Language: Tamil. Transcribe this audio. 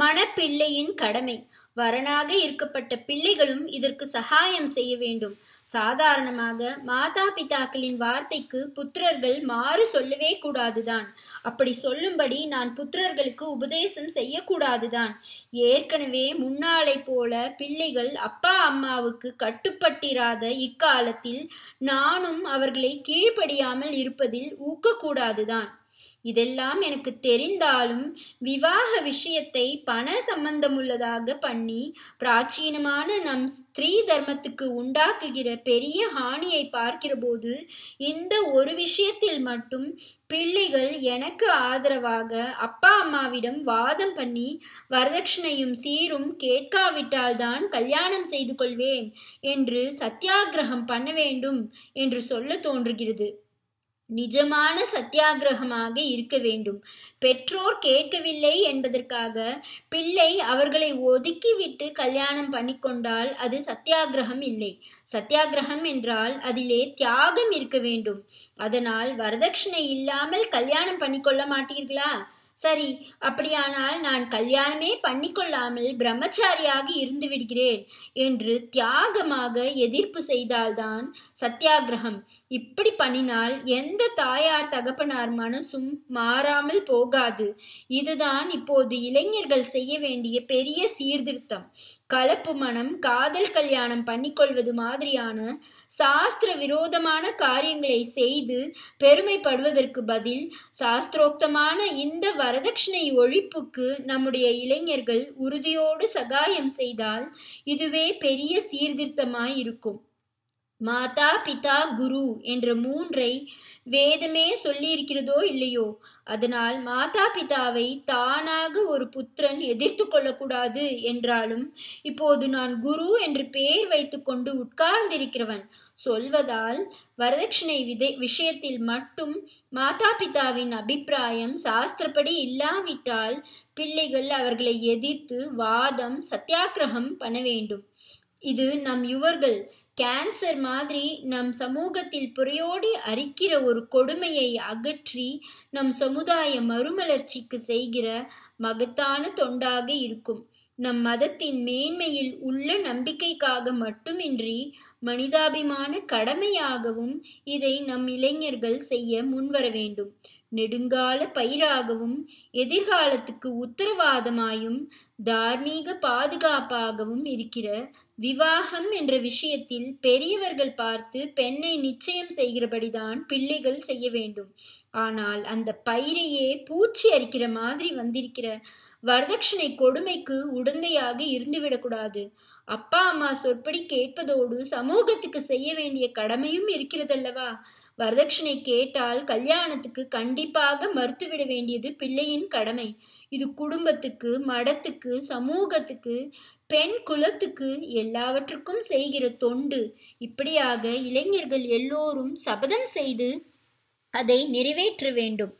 மணப்பிள்ளையின் கடமை வரனாக இருக்கப்பட்ட பிள்ளைகளும் இதற்கு சகாயம் செய்ய வேண்டும் சாதாரணமாக மாதா பிதாக்களின் வார்த்தைக்கு புத்திரர்கள் மாறு சொல்லவே கூடாதுதான் அப்படி சொல்லும்படி நான் புத்திரர்களுக்கு உபதேசம் செய்யக்கூடாதுதான் ஏற்கனவே முன்னாளை போல பிள்ளைகள் அப்பா அம்மாவுக்கு கட்டுப்பட்டிராத இக்காலத்தில் நானும் அவர்களை கீழ்ப்படியாமல் இருப்பதில் ஊக்கக்கூடாதுதான் இதெல்லாம் எனக்கு தெரிந்தாலும் விவாக விஷயத்தை பண சம்பந்தமுள்ளதாக பண்ணி பிராச்சீனமான நம் ஸ்திரீ தர்மத்துக்கு உண்டாக்குகிற பெரிய ஹானியை பார்க்கிற போது இந்த ஒரு விஷயத்தில் மட்டும் பிள்ளைகள் எனக்கு ஆதரவாக அப்பா அம்மாவிடம் வாதம் பண்ணி வரதட்சணையும் சீரும் கேட்காவிட்டால்தான் கல்யாணம் செய்து கொள்வேன் என்று சத்தியாகிரகம் பண்ண வேண்டும் என்று சொல்ல தோன்றுகிறது நிஜமான சத்தியாகிரகமாக இருக்க வேண்டும் பெற்றோர் கேட்கவில்லை என்பதற்காக பிள்ளை அவர்களை ஒதுக்கிவிட்டு கல்யாணம் பண்ணிக்கொண்டால் அது சத்தியாகிரகம் இல்லை சத்தியாகிரகம் என்றால் அதிலே தியாகம் இருக்க வேண்டும் அதனால் வரதட்சணை இல்லாமல் கல்யாணம் பண்ணிக்கொள்ள மாட்டீர்களா சரி அப்படியானால் நான் கல்யாணமே பண்ணிக்கொள்ளாமல் பிரம்மச்சாரியாக இருந்து விடுகிறேன் என்று தியாகமாக எதிர்ப்பு செய்தால்தான் சத்தியாகிரகம் இப்படி பண்ணினால் எந்த தாயார் தகப்பனார் மனசும் மாறாமல் போகாது இதுதான் இப்போது இளைஞர்கள் செய்ய வேண்டிய பெரிய சீர்திருத்தம் கலப்பு மனம் காதல் கல்யாணம் பண்ணிக்கொள்வது மாதிரியான சாஸ்திர விரோதமான காரியங்களை செய்து பெருமைப்படுவதற்கு பதில் சாஸ்திரோக்தமான இந்த வரதட்சணை ஒழிப்புக்கு நம்முடைய இளைஞர்கள் உறுதியோடு சகாயம் செய்தால் இதுவே பெரிய சீர்திருத்தமாய் இருக்கும் மாதா பிதா குரு என்ற மூன்றை வேதமே சொல்லியிருக்கிறதோ இல்லையோ அதனால் மாதா பிதாவை தானாக ஒரு புத்திரன் எதிர்த்து கொள்ளக்கூடாது என்றாலும் இப்போது நான் குரு என்று பெயர் வைத்துக்கொண்டு உட்கார்ந்திருக்கிறவன் சொல்வதால் வரதட்சணை விதை விஷயத்தில் மட்டும் மாதா பிதாவின் அபிப்பிராயம் சாஸ்திரப்படி இல்லாவிட்டால் பிள்ளைகள் அவர்களை எதிர்த்து வாதம் சத்தியாகிரகம் பண்ண வேண்டும் இது நம் யுவர்கள் கேன்சர் மாதிரி நம் சமூகத்தில் புரையோடி அரிக்கிற ஒரு கொடுமையை அகற்றி நம் சமுதாய மறுமலர்ச்சிக்கு செய்கிற மகத்தான தொண்டாக இருக்கும் நம் மதத்தின் மேன்மையில் உள்ள நம்பிக்கைக்காக மட்டுமின்றி மனிதாபிமான கடமையாகவும் இதை நம் இளைஞர்கள் செய்ய முன்வர வேண்டும் நெடுங்கால பயிராகவும் எதிர்காலத்துக்கு உத்தரவாதமாயும் தார்மீக பாதுகாப்பாகவும் இருக்கிற விவாகம் என்ற விஷயத்தில் பெரியவர்கள் பார்த்து பெண்ணை நிச்சயம் செய்கிறபடிதான் பிள்ளைகள் செய்ய வேண்டும் ஆனால் அந்த பயிரையே பூச்சி அரிக்கிற மாதிரி வந்திருக்கிற வரதட்சணை கொடுமைக்கு உடந்தையாக இருந்துவிடக்கூடாது அப்பா அம்மா சொற்படி கேட்பதோடு சமூகத்துக்கு செய்ய வேண்டிய கடமையும் இருக்கிறதல்லவா வரதட்சணை கேட்டால் கல்யாணத்துக்கு கண்டிப்பாக மறுத்துவிட வேண்டியது பிள்ளையின் கடமை இது குடும்பத்துக்கு மடத்துக்கு சமூகத்துக்கு பெண் குலத்துக்கு எல்லாவற்றுக்கும் செய்கிற தொண்டு இப்படியாக இளைஞர்கள் எல்லோரும் சபதம் செய்து அதை நிறைவேற்ற வேண்டும்